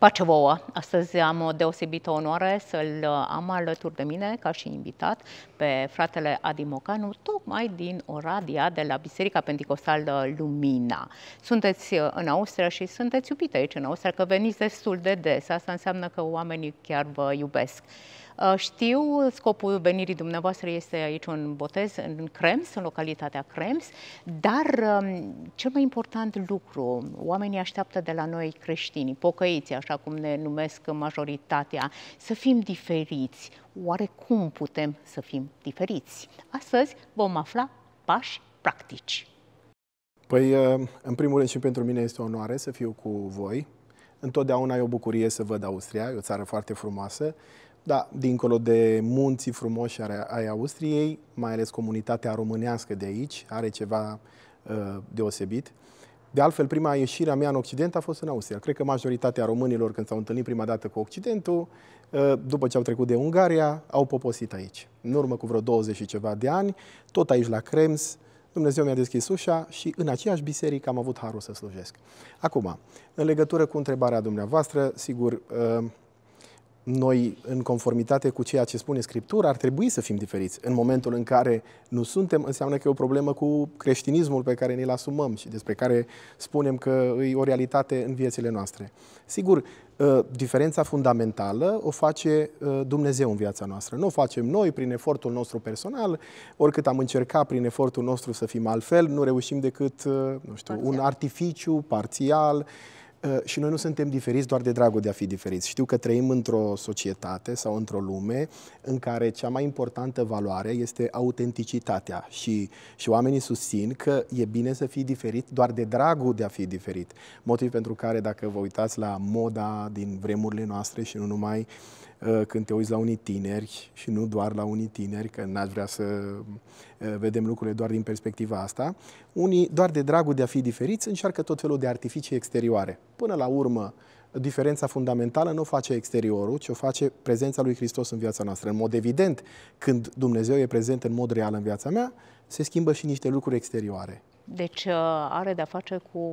Pace vouă! Astăzi am o deosebită onoare să-l uh, am alături de mine ca și invitat pe fratele Adi Mocanu, tocmai din Oradia, de la Biserica Pentecostală Lumina. Sunteți uh, în Austria și sunteți iubite aici în Austria, că veniți destul de des. Asta înseamnă că oamenii chiar vă iubesc. Uh, știu, scopul venirii dumneavoastră este aici un botez în Crems, în localitatea Crems, dar um, cel mai important lucru, oamenii așteaptă de la noi creștini, pocăiți, așa cum ne numesc majoritatea, să fim diferiți. Oare cum putem să fim diferiți? Astăzi vom afla pași practici. Păi, uh, în primul rând și pentru mine este o onoare să fiu cu voi. Întotdeauna e o bucurie să văd Austria, e o țară foarte frumoasă. Da, dincolo de munții frumoși ai Austriei, mai ales comunitatea românească de aici are ceva uh, deosebit. De altfel, prima ieșire a mea în Occident a fost în Austria. Cred că majoritatea românilor, când s-au întâlnit prima dată cu Occidentul, uh, după ce au trecut de Ungaria, au poposit aici. În urmă cu vreo 20 și ceva de ani, tot aici la Krems, Dumnezeu mi-a deschis ușa și în aceeași biserică am avut harul să slujesc. Acum, în legătură cu întrebarea dumneavoastră, sigur, uh, noi, în conformitate cu ceea ce spune Scriptura, ar trebui să fim diferiți. În momentul în care nu suntem, înseamnă că e o problemă cu creștinismul pe care ne-l asumăm și despre care spunem că e o realitate în viețile noastre. Sigur, ă, diferența fundamentală o face ă, Dumnezeu în viața noastră. Nu o facem noi prin efortul nostru personal, oricât am încercat prin efortul nostru să fim altfel, nu reușim decât, ă, nu știu, parțial. un artificiu parțial, Ă, și noi nu suntem diferiți doar de dragul de a fi diferiți. Știu că trăim într-o societate sau într-o lume în care cea mai importantă valoare este autenticitatea și, și oamenii susțin că e bine să fii diferit doar de dragul de a fi diferit. Motiv pentru care dacă vă uitați la moda din vremurile noastre și nu numai, uh, Uh, când te uiți la unii tineri și nu doar la unii tineri, că n-aș vrea să uh, vedem lucrurile doar din perspectiva asta, unii, doar de dragul de a fi diferiți, încearcă tot felul de artificii exterioare. Până la urmă, diferența fundamentală nu o face exteriorul, ci o face prezența lui Hristos în viața noastră. În mod evident, când Dumnezeu e prezent în mod real în viața mea, se schimbă și niște lucruri exterioare. Deci uh, are de-a face cu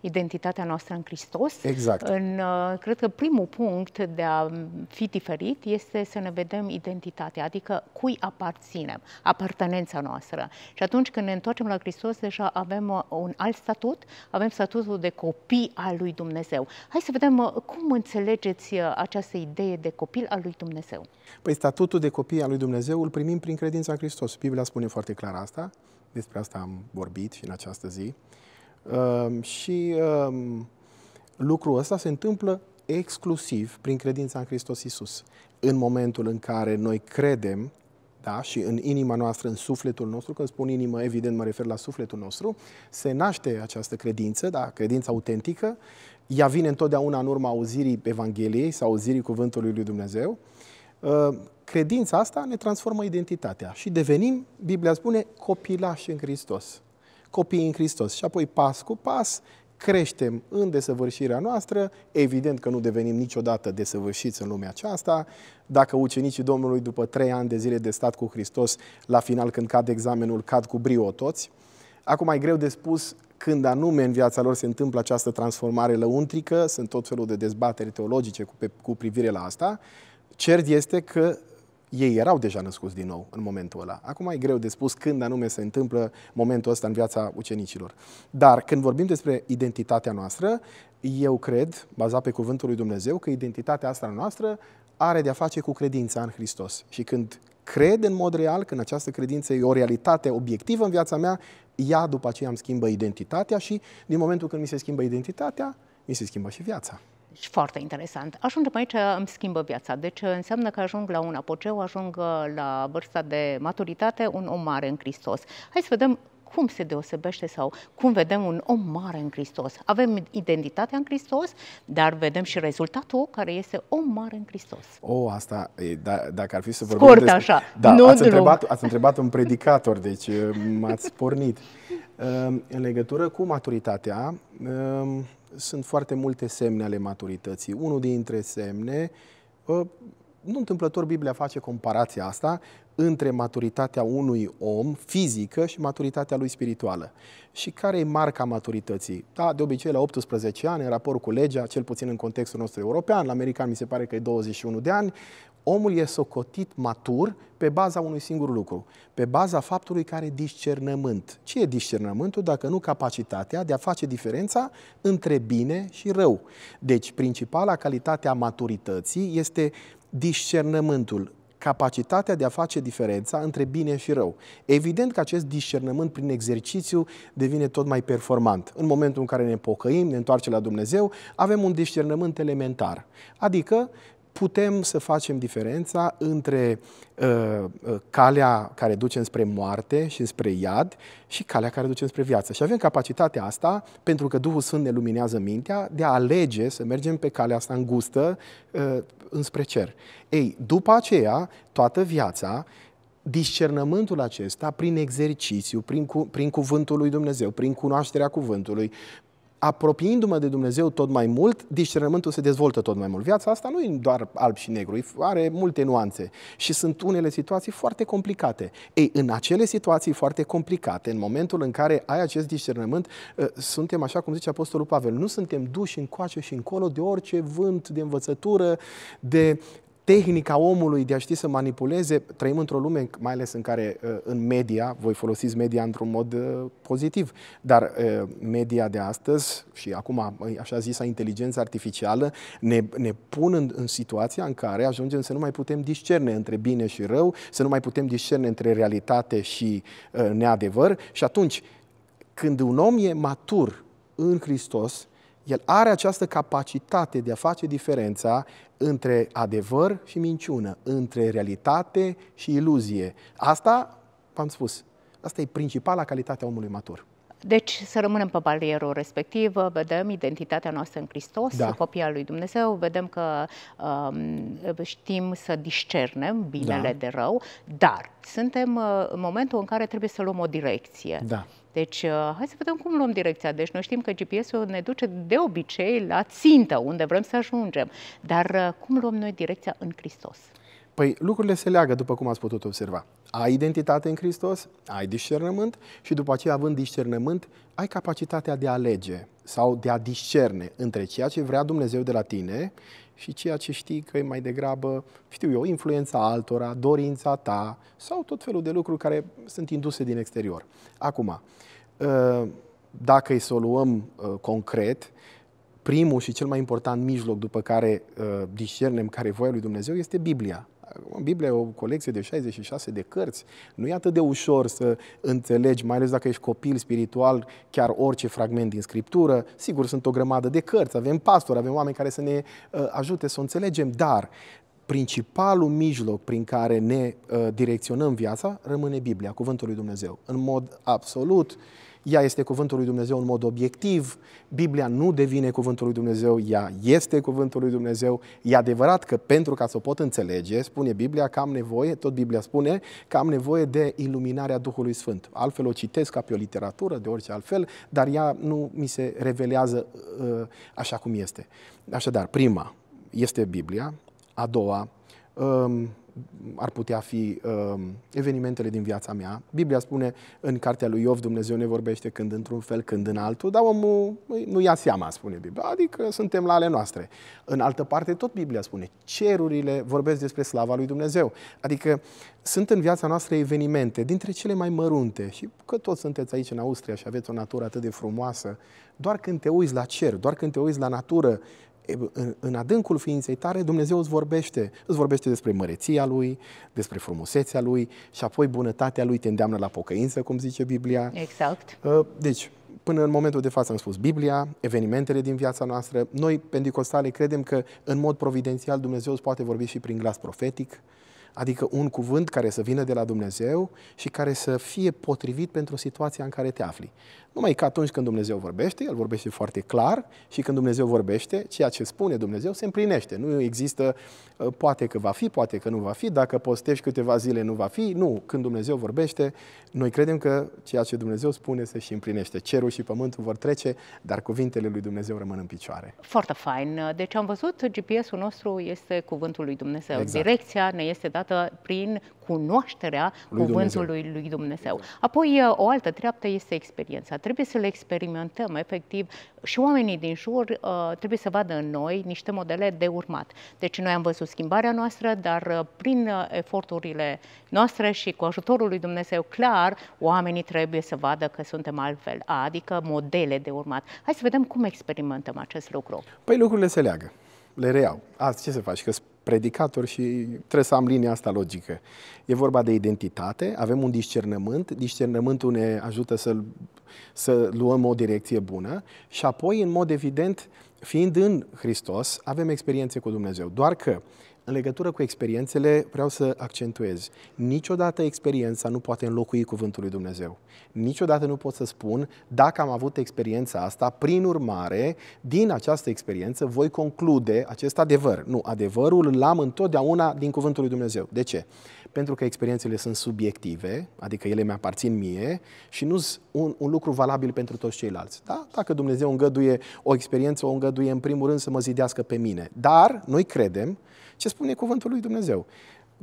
identitatea noastră în Hristos. Exact. În, uh, cred că primul punct de a fi diferit este să ne vedem identitatea, adică cui aparținem, apartenența noastră. Și atunci când ne întoarcem la Hristos, deja avem uh, un alt statut, avem statutul de copii al lui Dumnezeu. Hai să vedem cum înțelegeți această idee de copil al lui Dumnezeu. Păi statutul de copii al lui Dumnezeu îl primim prin credința în Hristos. Biblia spune foarte clar asta despre asta am vorbit și în această zi. Uh, și uh, lucrul ăsta se întâmplă exclusiv prin credința în Hristos Isus. În momentul în care noi credem da? și în inima noastră, în sufletul nostru, când spun inimă, evident mă refer la sufletul nostru, se naște această credință, da? credința autentică, ea vine întotdeauna în urma auzirii Evangheliei sau auzirii Cuvântului Lui Dumnezeu Uh, credința asta ne transformă identitatea și devenim, Biblia spune, copilași în Hristos. Copii în Hristos. Și apoi, pas cu pas, creștem în desăvârșirea noastră, evident că nu devenim niciodată desăvârșiți în lumea aceasta. Dacă ucenicii Domnului după trei ani de zile de stat cu Hristos, la final când cad examenul, cad cu brio toți. Acum mai greu de spus când anume în viața lor se întâmplă această transformare lăuntrică, sunt tot felul de dezbateri teologice cu, pe, cu privire la asta, Cert este că ei erau deja născuți din nou în momentul ăla. Acum e greu de spus când anume se întâmplă momentul ăsta în viața ucenicilor. Dar când vorbim despre identitatea noastră, eu cred, bazat pe cuvântul lui Dumnezeu, că identitatea asta noastră are de-a face cu credința în Hristos. Și când cred în mod real, când această credință e o realitate obiectivă în viața mea, ea după aceea îmi schimbă identitatea și din momentul când mi se schimbă identitatea, mi se schimbă și viața și foarte interesant. Ajungem aici, îmi schimbă viața. Deci înseamnă că ajung la un apogeu, ajung uh, la vârsta de maturitate, un om mare în Hristos. Hai să vedem cum se deosebește sau cum vedem un om mare în Hristos. Avem identitatea în Hristos, dar vedem și rezultatul care este om mare în Hristos. O, oh, asta, e, da, dacă ar fi să vorbim Scurt, despre... așa, da, nu ați, întrebat, ați întrebat un predicator, deci uh, m-ați pornit. Uh, în legătură cu maturitatea, sunt foarte multe semne ale maturității. Unul dintre semne, ă, nu întâmplător Biblia face comparația asta între maturitatea unui om fizică și maturitatea lui spirituală. Și care e marca maturității? Da, de obicei la 18 ani, în raport cu legea, cel puțin în contextul nostru european, la american mi se pare că e 21 de ani, omul e socotit matur pe baza unui singur lucru, pe baza faptului care are discernământ. Ce e discernământul dacă nu capacitatea de a face diferența între bine și rău? Deci, principala calitate a maturității este discernământul, capacitatea de a face diferența între bine și rău. Evident că acest discernământ prin exercițiu devine tot mai performant. În momentul în care ne pocăim, ne întoarcem la Dumnezeu, avem un discernământ elementar. Adică putem să facem diferența între uh, uh calea care duce spre moarte și spre iad și calea care duce spre viață. Și avem capacitatea asta, pentru că Duhul Sfânt ne luminează mintea, de a alege să mergem pe calea asta îngustă uh, înspre cer. Ei, după aceea, toată viața, discernământul acesta prin exercițiu, prin, cu, prin cuvântul lui Dumnezeu, prin cunoașterea cuvântului, apropiindu-mă de Dumnezeu tot mai mult, discernământul se dezvoltă tot mai mult. Viața asta nu e doar alb și negru, are multe nuanțe și sunt unele situații foarte complicate. Ei, în acele situații foarte complicate, în momentul în care ai acest discernământ, ă, suntem, așa cum zice Apostolul Pavel, nu suntem duși încoace și încolo de orice vânt de învățătură, de tehnica omului de a ști să manipuleze, trăim într-o lume, mai ales în care uh, în media, voi folosiți media într-un mod uh, pozitiv, dar uh, media de astăzi și acum, așa zisa, inteligența artificială, ne, ne pun în, în situația în care ajungem să nu mai putem discerne între bine și rău, să nu mai putem discerne între realitate și neadevăr și atunci, când un om e matur în Hristos, el are această capacitate de a face diferența între adevăr și minciună, între realitate și iluzie. Asta, v-am spus, asta e principala calitate a omului matur. Deci să rămânem pe barierul respectiv, vedem identitatea noastră în Hristos, da. copia lui Dumnezeu, vedem că um, știm să discernem binele da. de rău, dar suntem uh, în momentul în care trebuie să luăm o direcție. Da. Deci, uh, hai să vedem cum luăm direcția. Deci, noi știm că GPS-ul ne duce de obicei la țintă, unde vrem să ajungem. Dar uh, cum luăm noi direcția în Hristos? Păi lucrurile se leagă, după cum ați putut observa. Ai identitate în Hristos, ai discernământ și după aceea, având discernământ, ai capacitatea de a alege sau de a discerne între ceea ce vrea Dumnezeu de la tine și ceea ce știi că e mai degrabă, știu eu, influența altora, dorința ta sau tot felul de lucruri care sunt induse din exterior. Acum, ă, dacă îi să o luăm ă, concret, primul și cel mai important mijloc după care ă, discernem care e voia lui Dumnezeu este Biblia. Biblia e o colecție de 66 de cărți. Nu e atât de ușor să înțelegi, mai ales dacă ești copil spiritual, chiar orice fragment din Scriptură. Sigur, sunt o grămadă de cărți, avem pastori, avem oameni care să ne uh, ajute să o înțelegem, dar principalul mijloc prin care ne uh, direcționăm viața rămâne Biblia, Cuvântul lui Dumnezeu. În mod absolut, uh, ea este cuvântul lui Dumnezeu în mod obiectiv, Biblia nu devine cuvântul lui Dumnezeu, ea este cuvântul lui Dumnezeu. E adevărat că pentru ca să o pot înțelege, spune Biblia că am nevoie, tot Biblia spune, că am nevoie de iluminarea Duhului Sfânt. Altfel o citesc ca pe o literatură, de orice altfel, dar ea nu mi se revelează uh, așa cum este. Așadar, prima este Biblia, a doua, um, ar putea fi uh, evenimentele din viața mea. Biblia spune în cartea lui Iov, Dumnezeu ne vorbește când într-un fel, când în altul, dar omul nu ia seama, spune Biblia. Adică suntem la ale noastre. În altă parte, tot Biblia spune, cerurile vorbesc despre slava lui Dumnezeu. Adică sunt în viața noastră evenimente dintre cele mai mărunte și că toți sunteți aici în Austria și aveți o natură atât de frumoasă, doar când te uiți la cer, doar când te uiți la natură, în, în adâncul ființei tare, Dumnezeu îți vorbește. Îți vorbește despre măreția Lui, despre frumusețea Lui și apoi bunătatea Lui te îndeamnă la pocăință, cum zice Biblia. Exact. Uh, deci, până în momentul de față am spus Biblia, evenimentele din viața noastră. Noi, pentecostale, credem că în mod providențial Dumnezeu îți poate vorbi și prin glas profetic, Adică un cuvânt care să vină de la Dumnezeu și care să fie potrivit pentru situația în care te afli. Numai că atunci când Dumnezeu vorbește, El vorbește foarte clar și când Dumnezeu vorbește, ceea ce spune Dumnezeu se împlinește. Nu există, uh, poate că va fi, poate că nu va fi, dacă postești câteva zile nu va fi. Nu, când Dumnezeu vorbește, noi credem că ceea ce Dumnezeu spune se și împlinește. Cerul și pământul vor trece, dar cuvintele lui Dumnezeu rămân în picioare. Foarte fain. Deci am văzut, GPS-ul nostru este cuvântul lui Dumnezeu. Exact. Direcția ne este dată dată prin cunoașterea lui cuvântului Dumnezeu. lui Dumnezeu. Apoi, o altă treaptă este experiența. Trebuie să le experimentăm, efectiv, și oamenii din jur uh, trebuie să vadă în noi niște modele de urmat. Deci, noi am văzut schimbarea noastră, dar uh, prin uh, eforturile noastre și cu ajutorul lui Dumnezeu, clar, oamenii trebuie să vadă că suntem altfel, adică modele de urmat. Hai să vedem cum experimentăm acest lucru. Păi lucrurile se leagă, le reiau. Azi ce să faci? Că predicator și trebuie să am linia asta logică. E vorba de identitate, avem un discernământ, discernământul ne ajută să, să luăm o direcție bună și apoi, în mod evident, fiind în Hristos, avem experiențe cu Dumnezeu. Doar că uh, în legătură cu experiențele, vreau să accentuez. Niciodată experiența nu poate înlocui Cuvântul lui Dumnezeu. Niciodată nu pot să spun, dacă am avut experiența asta, prin urmare, din această experiență voi conclude acest adevăr. Nu, adevărul l-am întotdeauna din Cuvântul lui Dumnezeu. De ce? Pentru că experiențele sunt subiective, adică ele mi-aparțin mie și nu sunt un, un lucru valabil pentru toți ceilalți. Da? Dacă Dumnezeu îngăduie o experiență, o îngăduie în primul rând să mă zidească pe mine. Dar noi credem ce spune cuvântul lui Dumnezeu.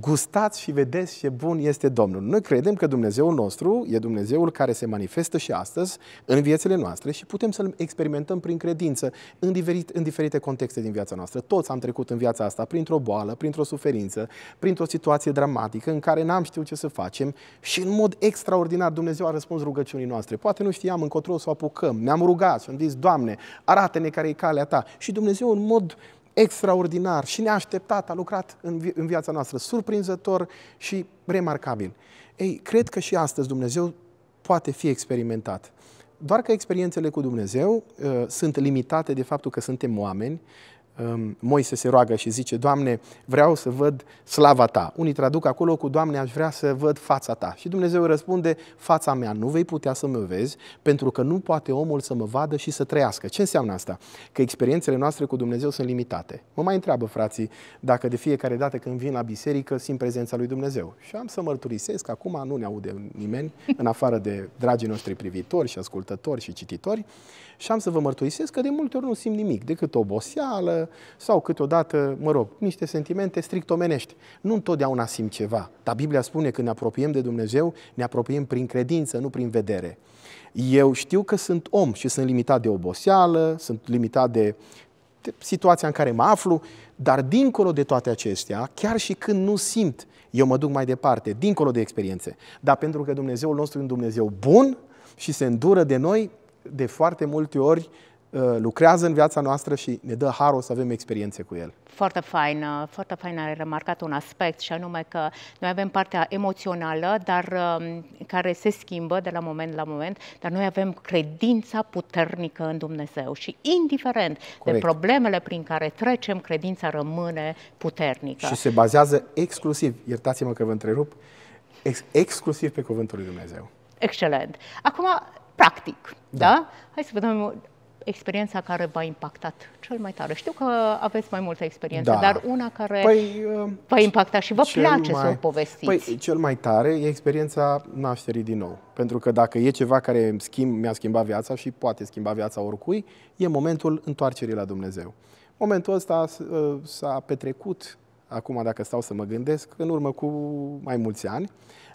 Gustați și vedeți ce bun este Domnul. Noi credem că Dumnezeul nostru e Dumnezeul care se manifestă și astăzi în viețile noastre și putem să-L experimentăm prin credință în, diferit, în diferite contexte din viața noastră. Toți am trecut în viața asta printr-o boală, printr-o suferință, printr-o situație dramatică în care n-am știut ce să facem și în mod extraordinar Dumnezeu a răspuns rugăciunii noastre. Poate nu știam încotro să o apucăm, ne-am rugat și am zis, Doamne, arată-ne care e calea Ta. Și Dumnezeu în mod extraordinar și neașteptat a lucrat în, vi- în viața noastră, surprinzător și remarcabil. Ei, cred că și astăzi Dumnezeu poate fi experimentat. Doar că experiențele cu Dumnezeu uh, sunt limitate de faptul că suntem oameni, Um, Moise se roagă și zice, Doamne, vreau să văd slava Ta. Unii traduc acolo cu, Doamne, aș vrea să văd fața Ta. Și Dumnezeu răspunde, fața mea nu vei putea să mă vezi, pentru că nu poate omul să mă vadă și să trăiască. Ce înseamnă asta? Că experiențele noastre cu Dumnezeu sunt limitate. Mă mai întreabă frații dacă de fiecare dată când vin la biserică simt prezența lui Dumnezeu. Și am să mărturisesc, acum nu ne aude nimeni, în afară de dragii noștri privitori și ascultători și cititori, și am să vă mărturisesc că de multe ori nu simt nimic decât oboseală, sau câteodată, mă rog, niște sentimente strict omenești. Nu întotdeauna simt ceva, dar Biblia spune că ne apropiem de Dumnezeu, ne apropiem prin credință, nu prin vedere. Eu știu că sunt om și sunt limitat de oboseală, sunt limitat de situația în care mă aflu, dar dincolo de toate acestea, chiar și când nu simt, eu mă duc mai departe, dincolo de experiențe. Dar pentru că Dumnezeul nostru e un Dumnezeu bun și se îndură de noi, de foarte multe ori Uh, lucrează în viața noastră și ne dă harul să avem experiențe cu el. Foarte fain, uh, foarte fain ai remarcat un aspect și anume că noi avem partea emoțională, dar um, care se schimbă de la moment la moment, dar noi avem credința puternică în Dumnezeu și indiferent Corect. de problemele prin care trecem, credința rămâne puternică. Și se bazează exclusiv, iertați-mă că vă întrerup, ex- exclusiv pe cuvântul lui Dumnezeu. Excelent. Acum, practic, da? da? Hai să vedem experiența care v-a impactat cel mai tare? Știu că aveți mai multă experiență, da. dar una care păi, uh, v-a impactat și vă place mai, să o povestiți. Păi, cel mai tare e experiența nașterii din nou. Pentru că dacă e ceva care îmi schimb, mi-a schimbat viața și poate schimba viața oricui, e momentul întoarcerii la Dumnezeu. Momentul ăsta uh, s-a petrecut, acum dacă stau să mă gândesc, în urmă cu mai mulți ani.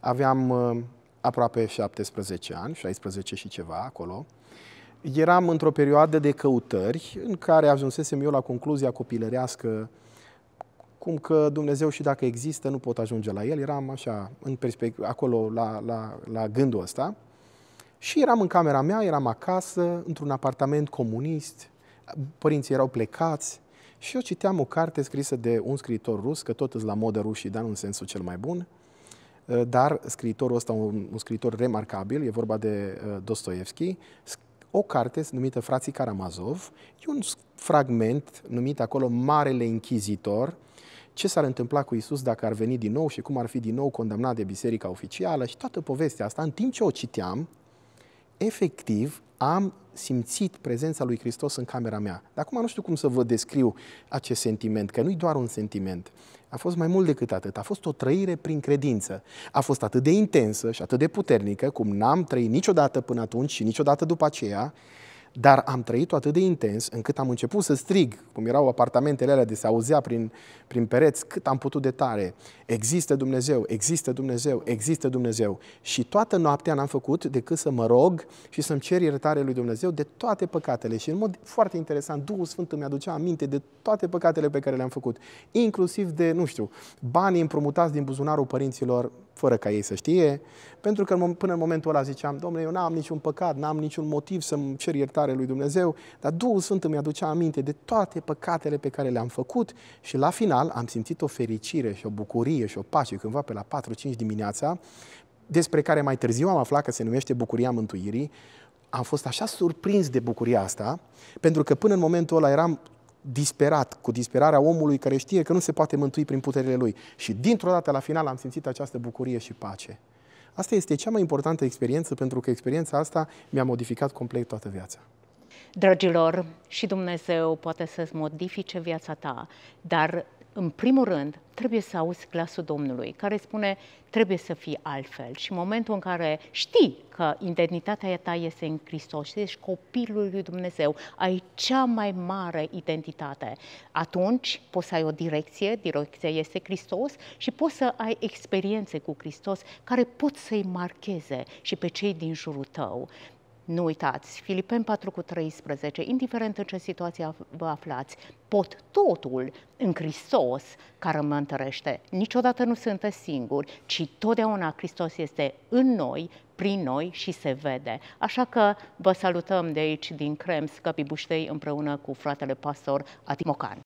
Aveam uh, aproape 17 ani, 16 și ceva acolo eram într-o perioadă de căutări în care ajunsesem eu la concluzia copilărească cum că Dumnezeu și dacă există nu pot ajunge la El. Eram așa, în perspect- acolo la, la, la gândul ăsta. Și eram în camera mea, eram acasă, într-un apartament comunist, părinții erau plecați și eu citeam o carte scrisă de un scriitor rus, că tot la modă rușii, dar nu în sensul cel mai bun, dar scriitorul ăsta, un, un scriitor remarcabil, e vorba de uh, Dostoevski, o carte numită Frații Karamazov, e un fragment numit acolo Marele Închizitor, ce s-ar întâmpla cu Isus dacă ar veni din nou și cum ar fi din nou condamnat de biserica oficială și toată povestea asta, în timp ce o citeam, efectiv am simțit prezența lui Hristos în camera mea. Dar acum nu știu cum să vă descriu acest sentiment, că nu-i doar un sentiment. A fost mai mult decât atât. A fost o trăire prin credință. A fost atât de intensă și atât de puternică, cum n-am trăit niciodată până atunci și niciodată după aceea, dar am trăit-o atât de intens încât am început să strig, cum erau apartamentele alea de se auzea prin, prin pereți, cât am putut de tare. Există Dumnezeu, există Dumnezeu, există Dumnezeu. Și toată noaptea n-am făcut decât să mă rog și să-mi cer iertare lui Dumnezeu de toate păcatele. Și în mod foarte interesant, Duhul Sfânt îmi aducea aminte de toate păcatele pe care le-am făcut, inclusiv de, nu știu, banii împrumutați din buzunarul părinților fără ca ei să știe, pentru că până în momentul ăla ziceam, domnule, eu n-am niciun păcat, n-am niciun motiv să-mi cer iertare lui Dumnezeu, dar Duhul Sfânt îmi aducea aminte de toate păcatele pe care le-am făcut și la final am simțit o fericire și o bucurie și o pace cândva pe la 4-5 dimineața, despre care mai târziu am aflat că se numește Bucuria Mântuirii, am fost așa surprins de bucuria asta, pentru că până în momentul ăla eram disperat, cu disperarea omului care știe că nu se poate mântui prin puterile lui. Și dintr-o dată, la final, am simțit această bucurie și pace. Asta este cea mai importantă experiență, pentru că experiența asta mi-a modificat complet toată viața. Dragilor, și Dumnezeu poate să-ți modifice viața ta, dar în primul rând, trebuie să auzi glasul Domnului, care spune, trebuie să fii altfel. Și în momentul în care știi că identitatea ta este în Hristos, ești copilul lui Dumnezeu, ai cea mai mare identitate, atunci poți să ai o direcție, direcția este Hristos și poți să ai experiențe cu Hristos care pot să-i marcheze și pe cei din jurul tău. Nu uitați, Filipen 4 cu 13, indiferent în ce situație vă aflați, pot totul în Hristos care mă întărește. Niciodată nu sunteți singuri, ci totdeauna Hristos este în noi, prin noi și se vede. Așa că vă salutăm de aici din Crems, Căpibuștei, împreună cu fratele pastor Atimocan.